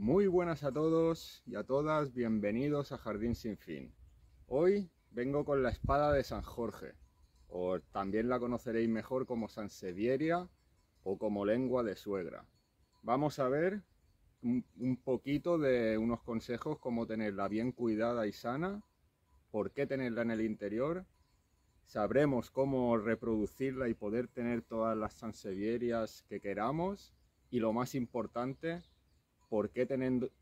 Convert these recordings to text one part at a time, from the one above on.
Muy buenas a todos y a todas, bienvenidos a Jardín Sin Fin. Hoy vengo con la espada de San Jorge, o también la conoceréis mejor como Sansevieria o como lengua de suegra. Vamos a ver un, poquito de unos consejos, cómo tenerla bien cuidada y sana, por qué tenerla en el interior. Sabremos cómo reproducirla y poder tener todas las Sansevierias que queramos. Y lo más importante, por qué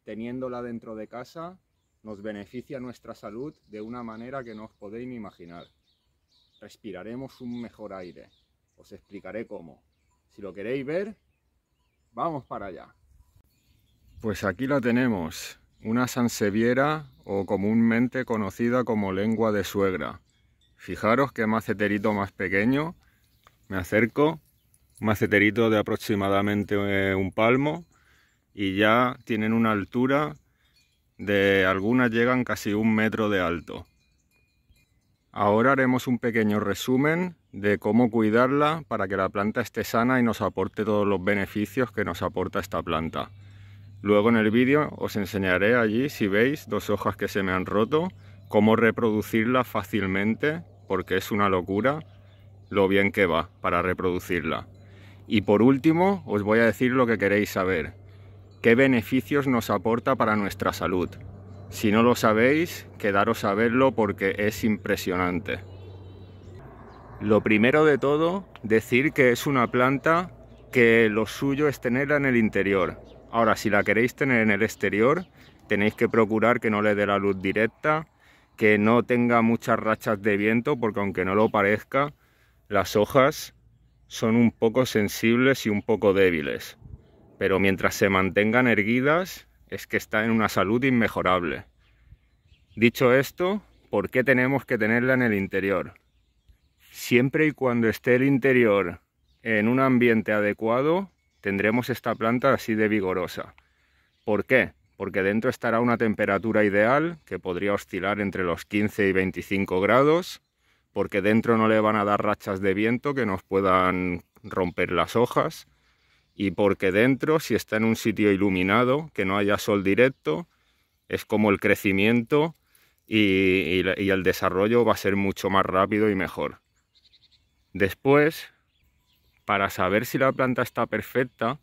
teniéndola dentro de casa nos beneficia nuestra salud de una manera que no os podéis imaginar. Respiraremos un mejor aire. Os explicaré cómo. Si lo queréis ver, vamos para allá. Pues aquí la tenemos, una sanseviera o comúnmente conocida como lengua de suegra. Fijaros qué maceterito más pequeño. Me acerco, un maceterito de aproximadamente eh, un palmo y ya tienen una altura de algunas llegan casi un metro de alto. Ahora haremos un pequeño resumen de cómo cuidarla para que la planta esté sana y nos aporte todos los beneficios que nos aporta esta planta. Luego en el vídeo os enseñaré allí, si veis, dos hojas que se me han roto, cómo reproducirla fácilmente, porque es una locura lo bien que va para reproducirla. Y por último os voy a decir lo que queréis saber, qué beneficios nos aporta para nuestra salud. Si no lo sabéis, quedaros a verlo porque es impresionante. Lo primero de todo, decir que es una planta que lo suyo es tenerla en el interior. Ahora, si la queréis tener en el exterior, tenéis que procurar que no le dé la luz directa, que no tenga muchas rachas de viento, porque aunque no lo parezca, las hojas son un poco sensibles y un poco débiles pero mientras se mantengan erguidas es que está en una salud inmejorable. Dicho esto, ¿por qué tenemos que tenerla en el interior? Siempre y cuando esté el interior en un ambiente adecuado, tendremos esta planta así de vigorosa. ¿Por qué? Porque dentro estará una temperatura ideal que podría oscilar entre los 15 y 25 grados, porque dentro no le van a dar rachas de viento que nos puedan romper las hojas, y porque dentro, si está en un sitio iluminado, que no haya sol directo, es como el crecimiento y, el desarrollo va a ser mucho más rápido y mejor. Después, para saber si la planta está perfecta,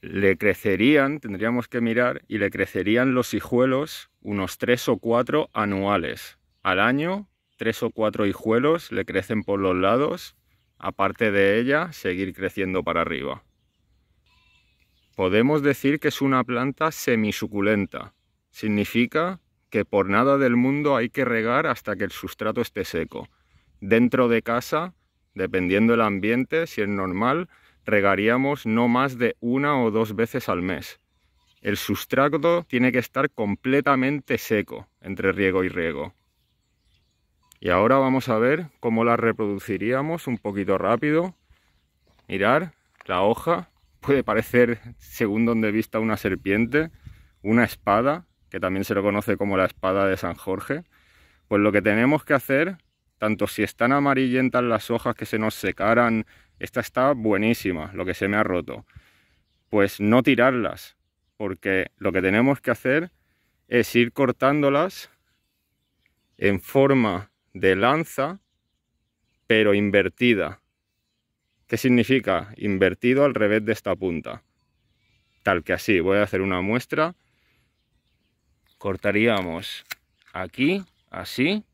le crecerían, tendríamos que mirar, y le crecerían los hijuelos unos tres o cuatro anuales. Al año, tres o cuatro hijuelos le crecen por los lados, aparte de ella, seguir creciendo para arriba. Podemos decir que es una planta semisuculenta. Significa que por nada del mundo hay que regar hasta que el sustrato esté seco. Dentro de casa, dependiendo del ambiente, si es normal, regaríamos no más de una o dos veces al mes. El sustrato tiene que estar completamente seco entre riego y riego. Y ahora vamos a ver cómo la reproduciríamos un poquito rápido. Mirar la hoja puede parecer, según donde vista, una serpiente, una espada, que también se lo conoce como la espada de San Jorge, pues lo que tenemos que hacer, tanto si están amarillentas las hojas que se nos secaran, esta está buenísima, lo que se me ha roto, pues no tirarlas, porque lo que tenemos que hacer es ir cortándolas en forma de lanza, pero invertida. ¿Qué significa? Invertido al revés de esta punta. Tal que así, voy a hacer una muestra. Cortaríamos aquí, así.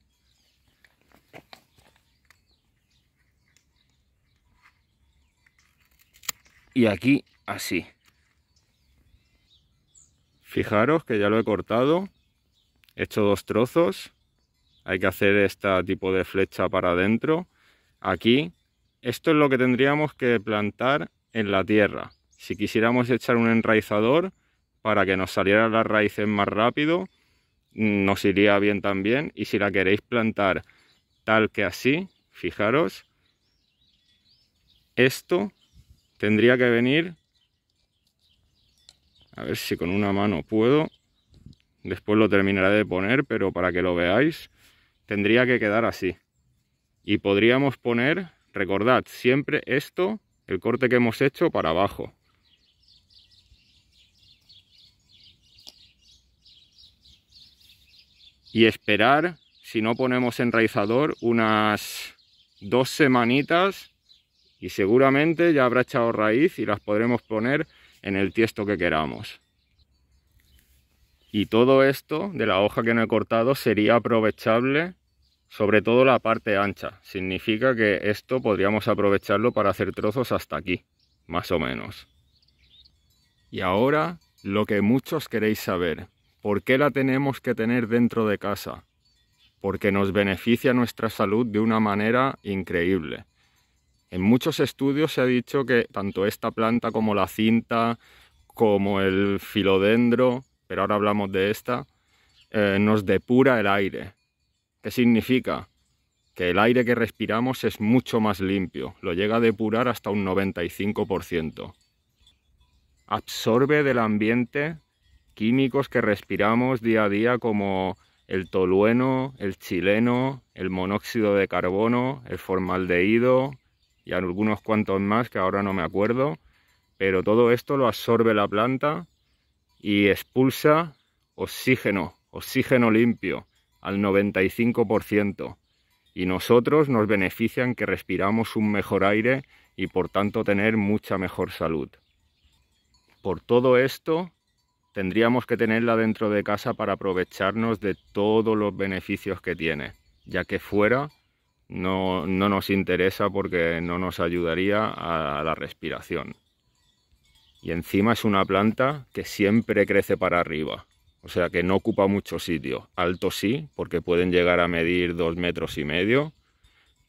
Y aquí, así. Fijaros que ya lo he cortado. He hecho dos trozos. Hay que hacer este tipo de flecha para adentro. Aquí esto es lo que tendríamos que plantar en la tierra. Si quisiéramos echar un enraizador para que nos salieran las raíces más rápido, nos iría bien también. Y si la queréis plantar tal que así, fijaros, esto tendría que venir, a ver si con una mano puedo, después lo terminaré de poner, pero para que lo veáis, tendría que quedar así. Y podríamos poner Recordad, siempre esto, el corte que hemos hecho para abajo. Y esperar, si no ponemos enraizador, unas dos semanitas y seguramente ya habrá echado raíz y las podremos poner en el tiesto que queramos. Y todo esto de la hoja que no he cortado sería aprovechable sobre todo la parte ancha. Significa que esto podríamos aprovecharlo para hacer trozos hasta aquí, más o menos. Y ahora, lo que muchos queréis saber, ¿por qué la tenemos que tener dentro de casa? Porque nos beneficia nuestra salud de una manera increíble. En muchos estudios se ha dicho que tanto esta planta como la cinta, como el filodendro, pero ahora hablamos de esta, eh, nos depura el aire, ¿Qué significa? Que el aire que respiramos es mucho más limpio, lo llega a depurar hasta un 95%. Absorbe del ambiente químicos que respiramos día a día como el tolueno, el chileno, el monóxido de carbono, el formaldehído y algunos cuantos más que ahora no me acuerdo, pero todo esto lo absorbe la planta y expulsa oxígeno, oxígeno limpio al 95%, y nosotros nos benefician que respiramos un mejor aire y por tanto tener mucha mejor salud. Por todo esto, tendríamos que tenerla dentro de casa para aprovecharnos de todos los beneficios que tiene, ya que fuera no, no nos interesa porque no nos ayudaría a la respiración. Y encima es una planta que siempre crece para arriba, o sea que no ocupa mucho sitio. Alto sí, porque pueden llegar a medir dos metros y medio,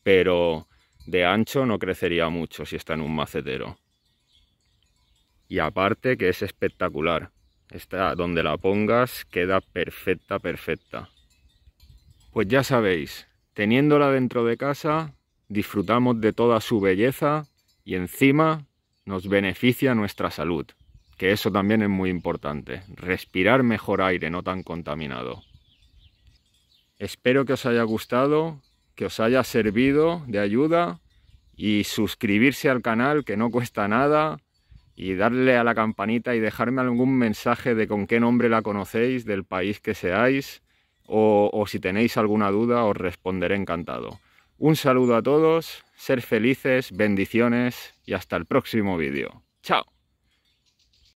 pero de ancho no crecería mucho si está en un macetero. Y aparte que es espectacular. Está donde la pongas, queda perfecta, perfecta. Pues ya sabéis, teniéndola dentro de casa, disfrutamos de toda su belleza y encima nos beneficia nuestra salud que eso también es muy importante, respirar mejor aire, no tan contaminado. Espero que os haya gustado, que os haya servido de ayuda y suscribirse al canal que no cuesta nada y darle a la campanita y dejarme algún mensaje de con qué nombre la conocéis, del país que seáis o, si tenéis alguna duda os responderé encantado. Un saludo a todos, ser felices, bendiciones y hasta el próximo vídeo. ¡Chao!